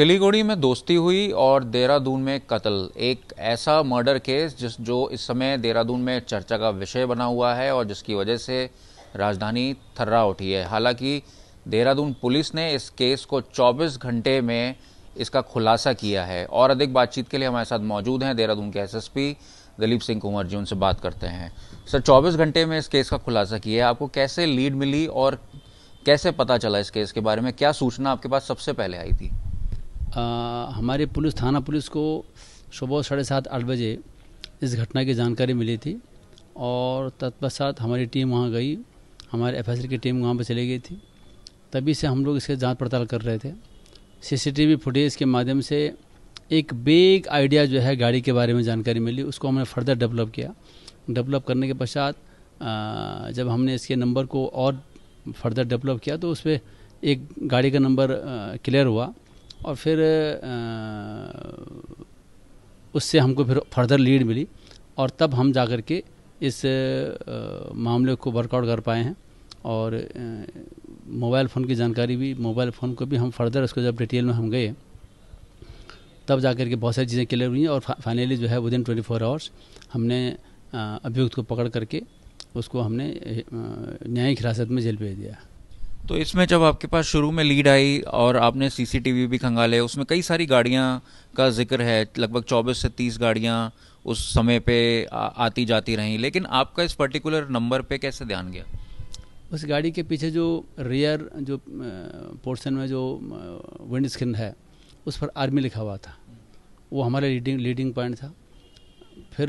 सिलीगुड़ी में दोस्ती हुई और देहरादून में कत्ल एक ऐसा मर्डर केस जिस जो इस समय देहरादून में चर्चा का विषय बना हुआ है और जिसकी वजह से राजधानी थर्रा उठी है हालांकि देहरादून पुलिस ने इस केस को 24 घंटे में इसका खुलासा किया है और अधिक बातचीत के लिए हमारे साथ मौजूद हैं देहरादून के एसएसपी दिलीप सिंह कुंवर जी उनसे बात करते हैं सर 24 घंटे में इस केस का खुलासा किया है आपको कैसे लीड मिली और कैसे पता चला इस केस के बारे में क्या सूचना आपके पास सबसे पहले आई थी हमारे पुलिस थाना पुलिस को सुबह साढ़े सात आठ बजे इस घटना की जानकारी मिली थी और तत्पश्चात हमारी टीम वहाँ गई हमारे एफ की टीम वहाँ पर चली गई थी तभी से हम लोग इसके जांच पड़ताल कर रहे थे सीसीटीवी फुटेज के माध्यम से एक बेग आइडिया जो है गाड़ी के बारे में जानकारी मिली उसको हमने फर्दर डेवलप किया डेवलप करने के पश्चात जब हमने इसके नंबर को और फर्दर डेवलप किया तो उस पर एक गाड़ी का नंबर क्लियर हुआ और फिर उससे हमको फिर फर्दर लीड मिली और तब हम जा कर के इस मामले को वर्कआउट कर पाए हैं और मोबाइल फ़ोन की जानकारी भी मोबाइल फ़ोन को भी हम फर्दर उसको जब डिटेल में हम गए तब जा कर के बहुत सारी चीज़ें क्लियर हुई और फाइनली जो है within twenty four hours हमने अभियुक्त को पकड़ करके उसको हमने न्यायिक हिरासत में जेल भेज दिया तो इसमें जब आपके पास शुरू में लीड आई और आपने सीसीटीवी भी खंगाले उसमें कई सारी गाड़ियाँ का जिक्र है लगभग 24 से 30 गाड़ियाँ उस समय पे आती जाती रहीं लेकिन आपका इस पर्टिकुलर नंबर पे कैसे ध्यान गया उस गाड़ी के पीछे जो रियर जो पोर्शन में जो विंड स्क्रीन है उस पर आर्मी लिखा हुआ था वो हमारे लीडिंग लीडिंग पॉइंट था फिर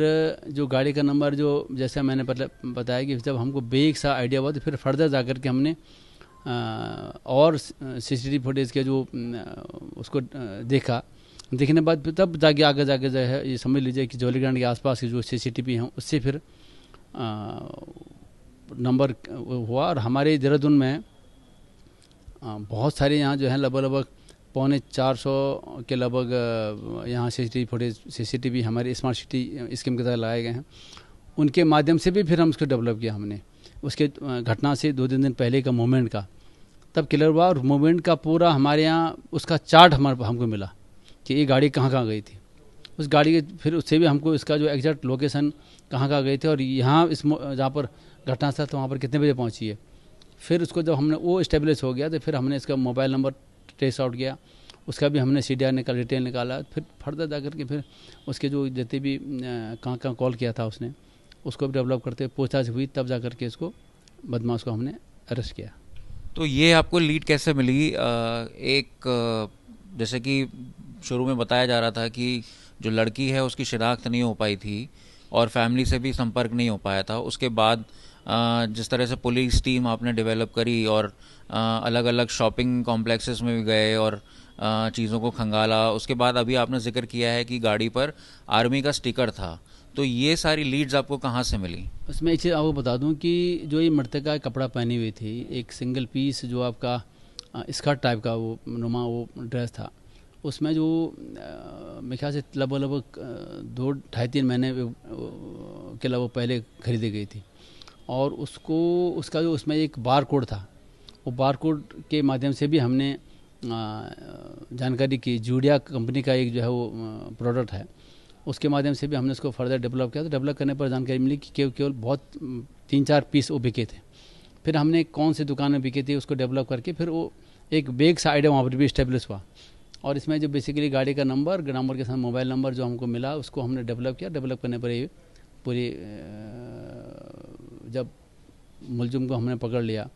जो गाड़ी का नंबर जो जैसे मैंने बताया कि जब हमको बेग सा आइडिया हुआ तो फिर फर्दर जा के हमने और सी फुटेज के जो उसको देखा देखने बाद तब जाके आगे जाके जो है ये समझ लीजिए कि जोली के आसपास के जो सीसीटीवी हैं उससे फिर नंबर हुआ और हमारे देहरादून में बहुत सारे यहाँ जो है लगभग लगभग पौने चार सौ के लगभग यहाँ C CCTV footage C C T V हमारे स्मार्ट सिटी स्कीम के तहत लगाए गए हैं उनके माध्यम से भी फिर हम उसको डेवलप किया हमने उसके घटना से दो तीन दिन पहले का मूवमेंट का तब क्लियर हुआ और मूवमेंट का पूरा हमारे यहाँ उसका चार्ट हमारे हमको मिला कि ये गाड़ी कहाँ कहाँ गई थी उस गाड़ी के फिर उससे भी हमको इसका जो एग्जैक्ट लोकेशन कहाँ कहाँ गई थी और यहाँ इस जहाँ पर घटना था तो वहाँ पर कितने बजे पहुँची है फिर उसको जब हमने वो इस्टेब्लिश हो गया तो फिर हमने इसका मोबाइल नंबर ट्रेस आउट किया उसका भी हमने सी डी निकाला डिटेल निकाला फिर फर्दर जा करके फिर उसके जो जितने भी कहाँ कहाँ कॉल किया था उसने उसको भी डेवलप करते पूछताछ हुई तब जा करके इसको बदमाश को हमने अरेस्ट किया तो ये आपको लीड कैसे मिली एक जैसे कि शुरू में बताया जा रहा था कि जो लड़की है उसकी शिनाख्त नहीं हो पाई थी और फैमिली से भी संपर्क नहीं हो पाया था उसके बाद जिस तरह से पुलिस टीम आपने डेवलप करी और अलग अलग शॉपिंग कॉम्प्लेक्सेस में भी गए और चीज़ों को खंगाला उसके बाद अभी आपने जिक्र किया है कि गाड़ी पर आर्मी का स्टिकर था तो ये सारी लीड्स आपको कहाँ से मिली उसमें एक चीज़ आपको बता दूँ कि जो ये का कपड़ा पहनी हुई थी एक सिंगल पीस जो आपका स्कर्ट टाइप का वो नुमा वो ड्रेस था उसमें जो मेरे ख्याल से लगभग लगभग दो ढाई तीन महीने के लगभग पहले खरीदी गई थी और उसको उसका जो उसमें एक बार कोड था वो बार कोड के माध्यम से भी हमने जानकारी की जूडिया कंपनी का एक जो है वो प्रोडक्ट है उसके माध्यम से भी हमने उसको फर्दर डेवलप किया तो डेवलप करने पर जानकारी मिली कि केवल केवल बहुत तीन चार पीस वो बिके थे फिर हमने कौन सी दुकान में बिके थे उसको डेवलप करके फिर वो एक बेग सा आइडिया वहाँ पर भी इस्टेब्लिश हुआ और इसमें जो बेसिकली गाड़ी का नंबर नंबर के साथ मोबाइल नंबर जो हमको मिला उसको हमने डेवलप किया डेवलप करने पर ही पूरी जब मुलजुम को हमने पकड़ लिया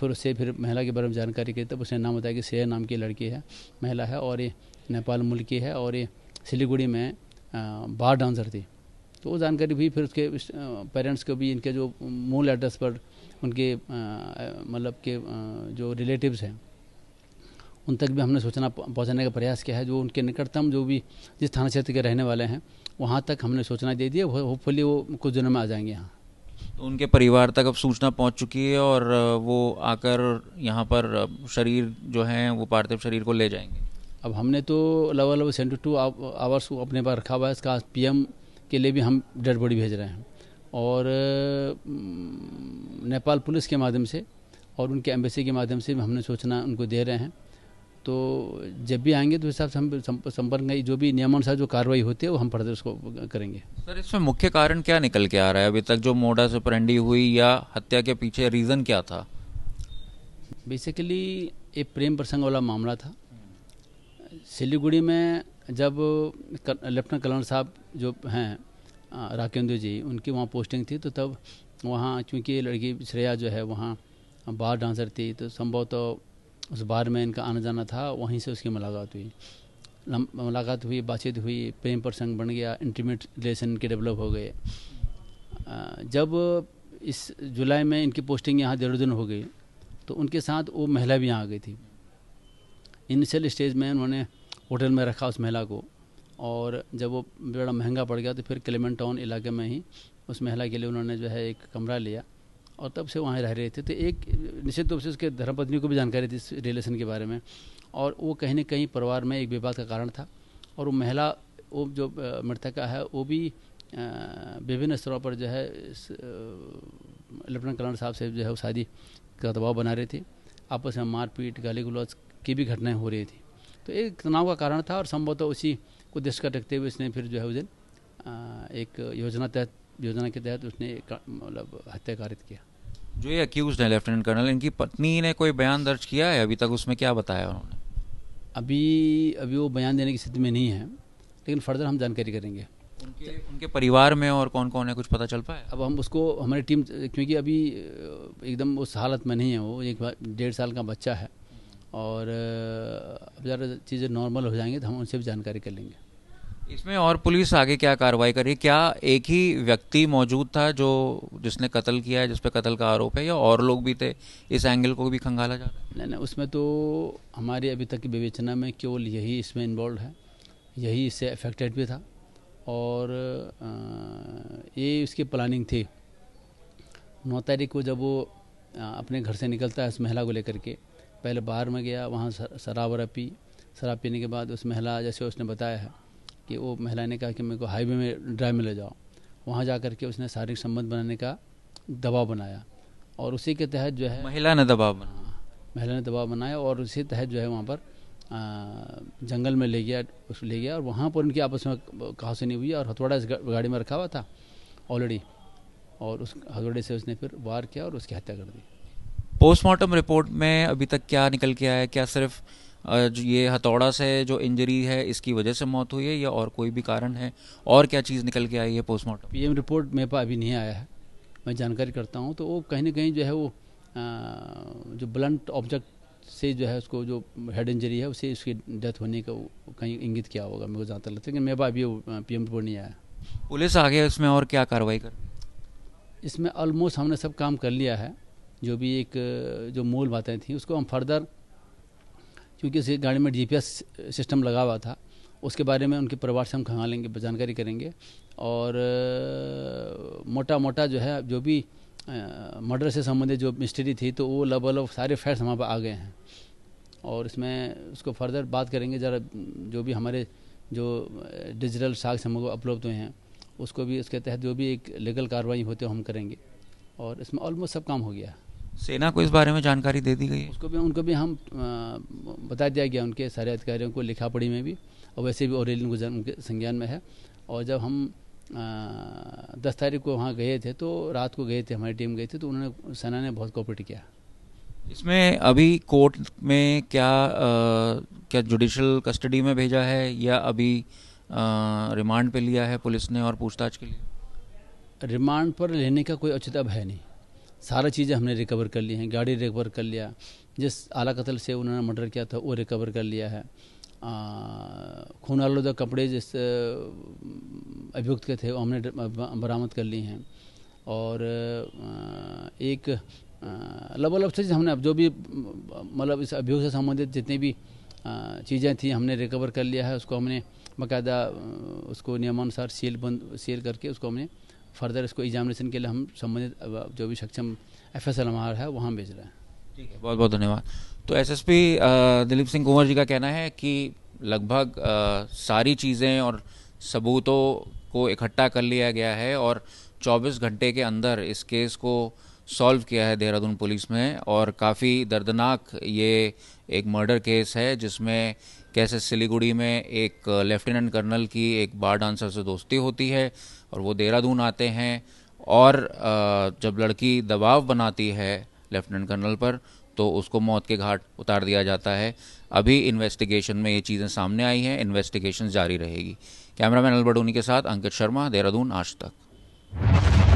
फिर उससे फिर महिला के बारे में जानकारी की तब उसने नाम बताया कि श्रेया नाम की लड़की है महिला है और ये नेपाल मुल्क की है और ये सिलीगुड़ी में बाहर डांसर थी तो वो जानकारी भी फिर उसके पेरेंट्स को भी इनके जो मूल एड्रेस पर उनके मतलब के जो रिलेटिव्स हैं उन तक भी हमने सूचना पहुंचाने का प्रयास किया है जो उनके निकटतम जो भी जिस थाना क्षेत्र के रहने वाले हैं वहाँ तक हमने सूचना दे दी है होपफुली वो कुछ दिनों में आ जाएंगे यहाँ तो उनके परिवार तक अब सूचना पहुंच चुकी है और वो आकर यहाँ पर शरीर जो है वो पार्थिव शरीर को ले जाएंगे अब हमने तो लवर अलावा सेवेंटी टू आवर्स को अपने पास रखा हुआ है इसका पीएम के लिए भी हम डेड बॉडी भेज रहे हैं और नेपाल पुलिस के माध्यम से और उनके एम्बेसी के माध्यम से भी हमने सोचना उनको दे रहे हैं तो जब भी आएंगे तो हिसाब से हम संपर्क जो भी नियमानुसार जो कार्रवाई होती है वो हम फर्दर उसको करेंगे सर इसमें मुख्य कारण क्या निकल के आ रहा है अभी तक जो मोडा से सुपरेंडी हुई या हत्या के पीछे रीज़न क्या था बेसिकली एक प्रेम प्रसंग वाला मामला था सिलीगुड़ी में जब लेफ्टिनेंट कर्नल साहब जो हैं राकेंद्र जी उनकी वहाँ पोस्टिंग थी तो तब वहाँ चूँकि लड़की श्रेया जो है वहाँ बार डांसर थी तो संभव तो उस बार में इनका आना जाना था वहीं से उसकी मुलाकात हुई मुलाकात हुई बातचीत हुई प्रेम प्रसंग बन गया इंटीमेट रिलेशन के डेवलप हो गए जब इस जुलाई में इनकी पोस्टिंग यहाँ देहरादून हो गई तो उनके साथ वो महिला भी यहाँ आ गई थी इनिशियल स्टेज में उन्होंने होटल में रखा उस महिला को और जब वो बड़ा महंगा पड़ गया तो फिर क्लेमन टाउन इलाके में ही उस महिला के लिए उन्होंने जो है एक कमरा लिया और तब से वहाँ रह रहे थे तो एक निश्चित रूप से उसके धर्मपत्नी को भी जानकारी थी इस रिलेशन के बारे में और वो कहीं ना कहीं परिवार में एक विवाद का कारण था और वो महिला वो जो मृतका है वो भी विभिन्न स्तरों पर जो है लेफ्टिनेंट कर्नल साहब से जो है वो शादी का दबाव बना रहे थे आपस में मारपीट गाली गलौज की भी घटनाएं हो रही थी तो एक तनाव का कारण था और संभवतः उसी को देश का रखते हुए उसने फिर जो है उस दिन एक योजना तहत योजना के तहत उसने मतलब हत्या कारित किया जो ये अक्यूज है लेफ्टिनेंट कर्नल इनकी पत्नी ने कोई बयान दर्ज किया है अभी तक उसमें क्या बताया उन्होंने अभी अभी वो बयान देने की स्थिति में नहीं है लेकिन फर्दर हम जानकारी करेंगे उनके उनके परिवार में और कौन कौन है कुछ पता चल पाया अब हम उसको हमारी टीम क्योंकि अभी एकदम उस हालत में नहीं है वो एक डेढ़ साल का बच्चा है और अब ज़रा चीज़ें नॉर्मल हो जाएंगी तो हम उनसे भी जानकारी कर लेंगे इसमें और पुलिस आगे क्या कार्रवाई करी क्या एक ही व्यक्ति मौजूद था जो जिसने कत्ल किया है जिस पर कत्ल का आरोप है या और लोग भी थे इस एंगल को भी खंगाला जा रहा है नहीं नहीं उसमें तो हमारी अभी तक की विवेचना में केवल यही इसमें इन्वॉल्व है यही इससे अफेक्टेड भी था और ये इसकी प्लानिंग थी नौ तारीख को जब वो अपने घर से निकलता है उस महिला को लेकर के पहले बाहर में गया वहाँ शराब वराब पी शराब पीने के बाद उस महिला जैसे उसने बताया है कि वो महिला ने कहा कि मेरे को हाईवे में ड्राइव में ले जाओ वहाँ जा करके उसने शारीरिक संबंध बनाने का दबाव बनाया और उसी के तहत जो है महिला ने दबाव बनाया हाँ, महिला ने दबाव बनाया और उसी तहत जो है वहाँ पर जंगल में ले गया उस ले गया और वहाँ पर उनकी आपस में से नहीं हुई और हथौड़ा इस गाड़ी में रखा हुआ था ऑलरेडी और उस हथौड़े से उसने फिर वार किया और उसकी हत्या कर दी पोस्टमार्टम रिपोर्ट में अभी तक क्या निकल के आया क्या सिर्फ जो ये हथौड़ा से जो इंजरी है इसकी वजह से मौत हुई है या और कोई भी कारण है और क्या चीज़ निकल के आई है पोस्टमार्टम पीएम रिपोर्ट मेरे पास अभी नहीं आया है मैं जानकारी करता हूँ तो वो कहीं ना कहीं जो है वो आ, जो ब्लंट ऑब्जेक्ट से जो है उसको जो हेड इंजरी है उसे उसकी डेथ होने का कहीं इंगित किया होगा मेरे को जहाँ लगता है लेकिन मेरे पास अभी एम रिपोर्ट नहीं आया पुलिस आ गया इसमें और क्या कार्रवाई कर इसमें ऑलमोस्ट हमने सब काम कर लिया है जो भी एक जो मूल बातें थी उसको हम फर्दर क्योंकि इस गाड़ी में जीपीएस सिस्टम लगा हुआ था उसके बारे में उनके परिवार से हम खंगा लेंगे जानकारी करेंगे और मोटा मोटा जो है जो भी मर्डर से संबंधित जो मिस्ट्री थी तो वो लब लब सारे फैक्ट्स हमारे पास आ गए हैं और इसमें उसको फर्दर बात करेंगे ज़रा जो भी हमारे जो डिजिटल साक्ष हम उपलब्ध हुए हैं उसको भी उसके तहत जो भी एक लीगल कार्रवाई होती है हम करेंगे और इसमें ऑलमोस्ट सब काम हो गया है सेना को इस बारे में जानकारी दे दी गई उसको भी उनको भी हम बता दिया गया उनके सारे अधिकारियों को लिखा पढ़ी में भी और वैसे भी और उनके संज्ञान में है और जब हम दस तारीख को वहाँ गए थे तो रात को गए थे हमारी टीम गई थी तो उन्होंने सेना ने बहुत कॉपरेट किया इसमें अभी कोर्ट में क्या आ, क्या जुडिशल कस्टडी में भेजा है या अभी रिमांड पे लिया है पुलिस ने और पूछताछ के लिए रिमांड पर लेने का कोई औचित है नहीं सारा चीज़ें हमने रिकवर कर ली हैं गाड़ी रिकवर कर लिया जिस आला कतल से उन्होंने मर्डर किया था वो रिकवर कर लिया है खून आलोदा कपड़े जिस अभियुक्त के थे वो हमने बरामद कर लिए हैं और एक लबालब से हमने अब जो भी मतलब इस अभियोग से संबंधित जितने भी चीज़ें थी हमने रिकवर कर लिया है उसको हमने बाकायदा उसको नियमानुसार सील बंद सील करके उसको हमने फर्दर इसको एग्जामिनेशन के लिए हम संबंधित जो भी सक्षम एफ एस एल हमारा है वहाँ भेज रहे हैं ठीक है बहुत बहुत धन्यवाद तो S S P Dilip Singh Kunwar ji का कहना है कि लगभग सारी चीज़ें और सबूतों को इकट्ठा कर लिया गया है और 24 घंटे के अंदर इस केस को सॉल्व किया है देहरादून पुलिस में और काफ़ी दर्दनाक ये एक मर्डर केस है जिसमें कैसे सिलीगुड़ी में एक लेफ्टिनेंट कर्नल की एक बार डांसर से दोस्ती होती है और वो देहरादून आते हैं और जब लड़की दबाव बनाती है लेफ्टिनेंट कर्नल पर तो उसको मौत के घाट उतार दिया जाता है अभी इन्वेस्टिगेशन में ये चीज़ें सामने आई हैं इन्वेस्टिगेशन जारी रहेगी कैमरामैन अलबडूनी के साथ अंकित शर्मा देहरादून आज तक